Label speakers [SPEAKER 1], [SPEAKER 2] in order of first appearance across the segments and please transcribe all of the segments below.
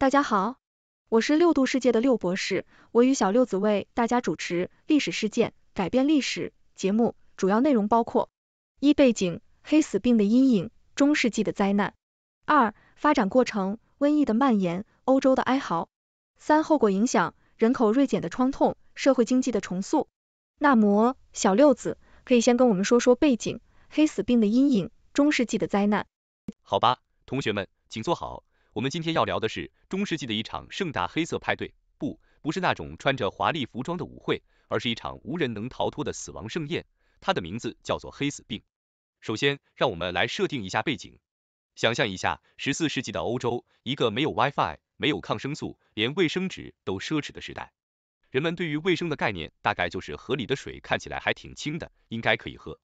[SPEAKER 1] 大家好，我是六度世界的六博士，我与小六子为大家主持历史事件改变历史节目，主要内容包括：一、背景，黑死病的阴影，中世纪的灾难；二、发展过程，瘟疫的蔓延，欧洲的哀嚎；三、后果影响，人口锐减的创痛，社会经济的重塑。那么，小六子可以先跟我们说说背景，黑死病的阴影，中世纪的灾难。
[SPEAKER 2] 好吧，同学们，请坐好。我们今天要聊的是中世纪的一场盛大黑色派对，不，不是那种穿着华丽服装的舞会，而是一场无人能逃脱的死亡盛宴。它的名字叫做黑死病。首先，让我们来设定一下背景，想象一下十四世纪的欧洲，一个没有 WiFi、没有抗生素，连卫生纸都奢侈的时代。人们对于卫生的概念大概就是河里的水看起来还挺清的，应该可以喝。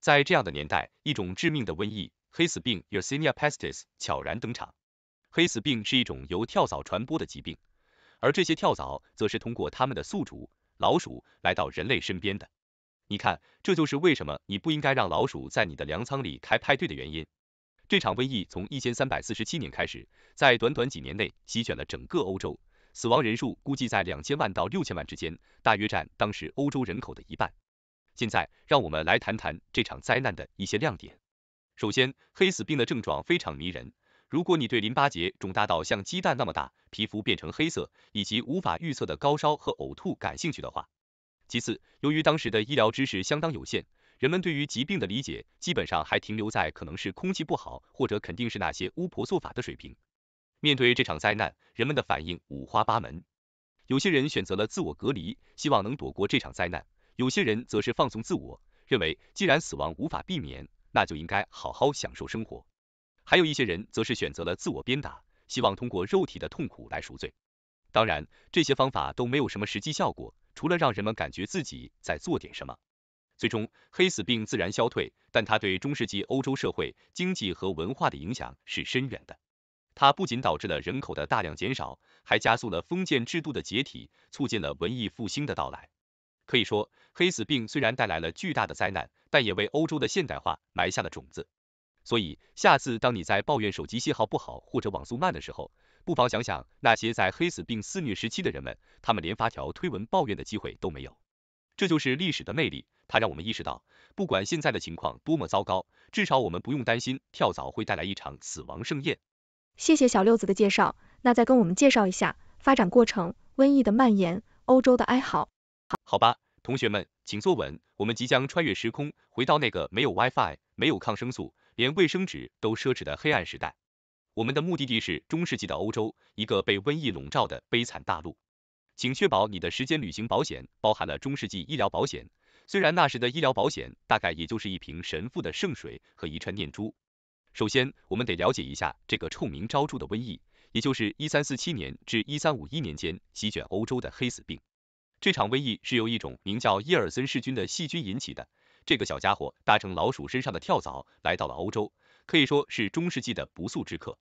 [SPEAKER 2] 在这样的年代，一种致命的瘟疫——黑死病 （Yersinia pestis） 悄然登场。黑死病是一种由跳蚤传播的疾病，而这些跳蚤则是通过他们的宿主老鼠来到人类身边的。你看，这就是为什么你不应该让老鼠在你的粮仓里开派对的原因。这场瘟疫从一千三百四十七年开始，在短短几年内席卷了整个欧洲，死亡人数估计在两千万到六千万之间，大约占当时欧洲人口的一半。现在，让我们来谈谈这场灾难的一些亮点。首先，黑死病的症状非常迷人。如果你对淋巴结肿大到像鸡蛋那么大，皮肤变成黑色，以及无法预测的高烧和呕吐感兴趣的话，其次，由于当时的医疗知识相当有限，人们对于疾病的理解基本上还停留在可能是空气不好，或者肯定是那些巫婆做法的水平。面对这场灾难，人们的反应五花八门，有些人选择了自我隔离，希望能躲过这场灾难；有些人则是放纵自我，认为既然死亡无法避免，那就应该好好享受生活。还有一些人则是选择了自我鞭打，希望通过肉体的痛苦来赎罪。当然，这些方法都没有什么实际效果，除了让人们感觉自己在做点什么。最终，黑死病自然消退，但它对中世纪欧洲社会、经济和文化的影响是深远的。它不仅导致了人口的大量减少，还加速了封建制度的解体，促进了文艺复兴的到来。可以说，黑死病虽然带来了巨大的灾难，但也为欧洲的现代化埋下了种子。所以，下次当你在抱怨手机信号不好或者网速慢的时候，不妨想想那些在黑死病肆虐时期的人们，他们连发条推文抱怨的机会都没有。这就是历史的魅力，它让我们意识到，不管现在的情况多么糟糕，至少我们不用担心跳蚤会带来一场死亡盛宴。
[SPEAKER 1] 谢谢小六子的介绍，那再跟我们介绍一下发展过程、瘟疫的蔓延、欧洲的哀嚎。
[SPEAKER 2] 好，好吧，同学们请坐稳，我们即将穿越时空，回到那个没有 WiFi、没有抗生素。连卫生纸都奢侈的黑暗时代，我们的目的地是中世纪的欧洲，一个被瘟疫笼罩的悲惨大陆。请确保你的时间旅行保险包含了中世纪医疗保险，虽然那时的医疗保险大概也就是一瓶神父的圣水和一串念珠。首先，我们得了解一下这个臭名昭著的瘟疫，也就是一三四七年至一三五一年间席卷欧洲的黑死病。这场瘟疫是由一种名叫耶尔森氏菌的细菌引起的。这个小家伙搭乘老鼠身上的跳蚤来到了欧洲，可以说是中世纪的不速之客。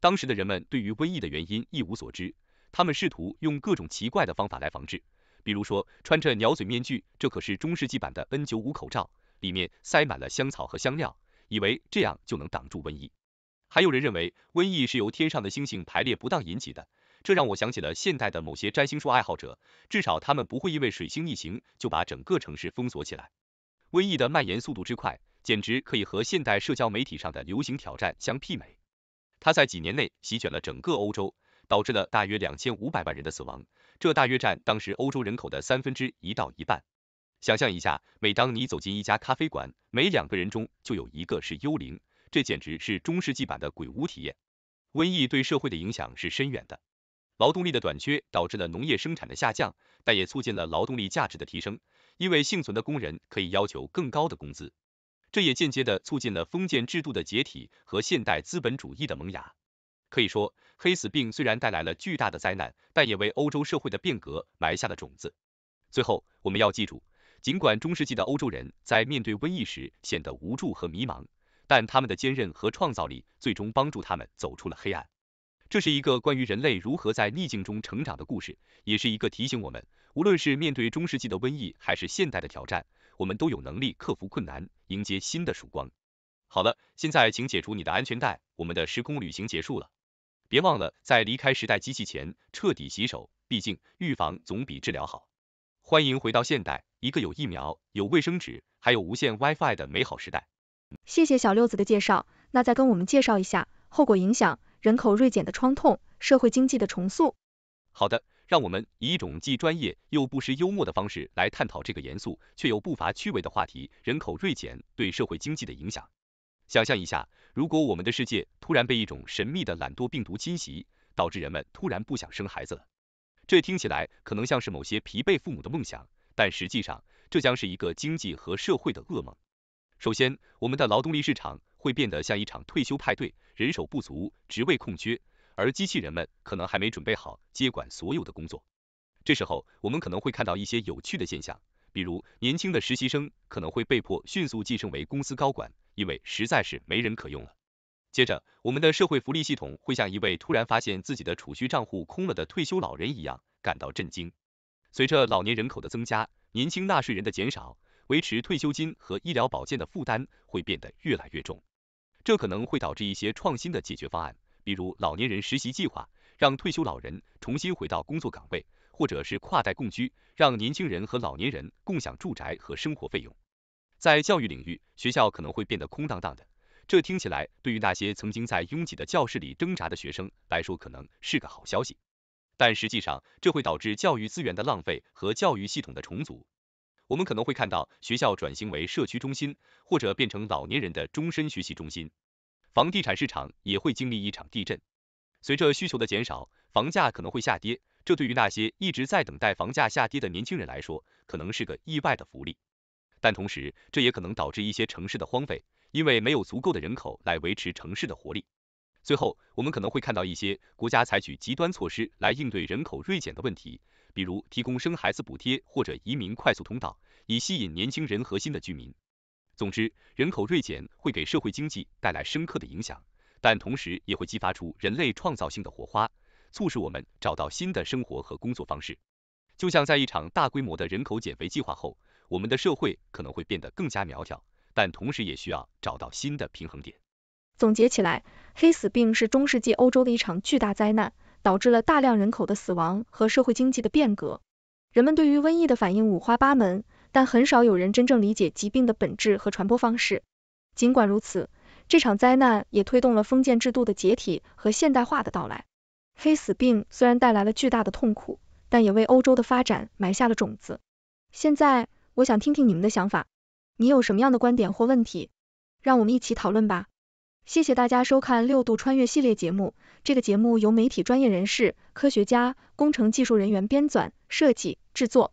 [SPEAKER 2] 当时的人们对于瘟疫的原因一无所知，他们试图用各种奇怪的方法来防治，比如说穿着鸟嘴面具，这可是中世纪版的 N95 口罩，里面塞满了香草和香料，以为这样就能挡住瘟疫。还有人认为瘟疫是由天上的星星排列不当引起的，这让我想起了现代的某些占星术爱好者，至少他们不会因为水星逆行就把整个城市封锁起来。瘟疫的蔓延速度之快，简直可以和现代社交媒体上的流行挑战相媲美。它在几年内席卷了整个欧洲，导致了大约两千五百万人的死亡，这大约占当时欧洲人口的三分之一到一半。想象一下，每当你走进一家咖啡馆，每两个人中就有一个是幽灵，这简直是中世纪版的鬼屋体验。瘟疫对社会的影响是深远的，劳动力的短缺导致了农业生产的下降，但也促进了劳动力价值的提升。因为幸存的工人可以要求更高的工资，这也间接的促进了封建制度的解体和现代资本主义的萌芽。可以说，黑死病虽然带来了巨大的灾难，但也为欧洲社会的变革埋下了种子。最后，我们要记住，尽管中世纪的欧洲人在面对瘟疫时显得无助和迷茫，但他们的坚韧和创造力最终帮助他们走出了黑暗。这是一个关于人类如何在逆境中成长的故事，也是一个提醒我们。无论是面对中世纪的瘟疫，还是现代的挑战，我们都有能力克服困难，迎接新的曙光。好了，现在请解除你的安全带，我们的时空旅行结束了。别忘了在离开时代机器前彻底洗手，毕竟预防总比治疗好。欢迎回到现代，一个有疫苗、有卫生纸，还有无线 WiFi 的美好时代。
[SPEAKER 1] 谢谢小六子的介绍，那再跟我们介绍一下后果影响、人口锐减的创痛、社会经济的重塑。
[SPEAKER 2] 好的。让我们以一种既专业又不失幽默的方式来探讨这个严肃却又不乏趣味的话题：人口锐减对社会经济的影响。想象一下，如果我们的世界突然被一种神秘的懒惰病毒侵袭，导致人们突然不想生孩子了，这听起来可能像是某些疲惫父母的梦想，但实际上这将是一个经济和社会的噩梦。首先，我们的劳动力市场会变得像一场退休派对，人手不足，职位空缺。而机器人们可能还没准备好接管所有的工作，这时候我们可能会看到一些有趣的现象，比如年轻的实习生可能会被迫迅速晋升为公司高管，因为实在是没人可用了。接着，我们的社会福利系统会像一位突然发现自己的储蓄账户空了的退休老人一样感到震惊。随着老年人口的增加，年轻纳税人的减少，维持退休金和医疗保健的负担会变得越来越重，这可能会导致一些创新的解决方案。比如老年人实习计划，让退休老人重新回到工作岗位，或者是跨代共居，让年轻人和老年人共享住宅和生活费用。在教育领域，学校可能会变得空荡荡的，这听起来对于那些曾经在拥挤的教室里挣扎的学生来说可能是个好消息，但实际上这会导致教育资源的浪费和教育系统的重组。我们可能会看到学校转型为社区中心，或者变成老年人的终身学习中心。房地产市场也会经历一场地震，随着需求的减少，房价可能会下跌。这对于那些一直在等待房价下跌的年轻人来说，可能是个意外的福利。但同时，这也可能导致一些城市的荒废，因为没有足够的人口来维持城市的活力。最后，我们可能会看到一些国家采取极端措施来应对人口锐减的问题，比如提供生孩子补贴或者移民快速通道，以吸引年轻人核心的居民。总之，人口锐减会给社会经济带来深刻的影响，但同时也会激发出人类创造性的火花，促使我们找到新的生活和工作方式。就像在一场大规模的人口减肥计划后，我们的社会可能会变得更加苗条，但同时也需要找到新的平衡点。
[SPEAKER 1] 总结起来，黑死病是中世纪欧洲的一场巨大灾难，导致了大量人口的死亡和社会经济的变革。人们对于瘟疫的反应五花八门。但很少有人真正理解疾病的本质和传播方式。尽管如此，这场灾难也推动了封建制度的解体和现代化的到来。黑死病虽然带来了巨大的痛苦，但也为欧洲的发展埋下了种子。现在，我想听听你们的想法，你有什么样的观点或问题？让我们一起讨论吧。谢谢大家收看六度穿越系列节目。这个节目由媒体专业人士、科学家、工程技术人员编纂、设计、制作。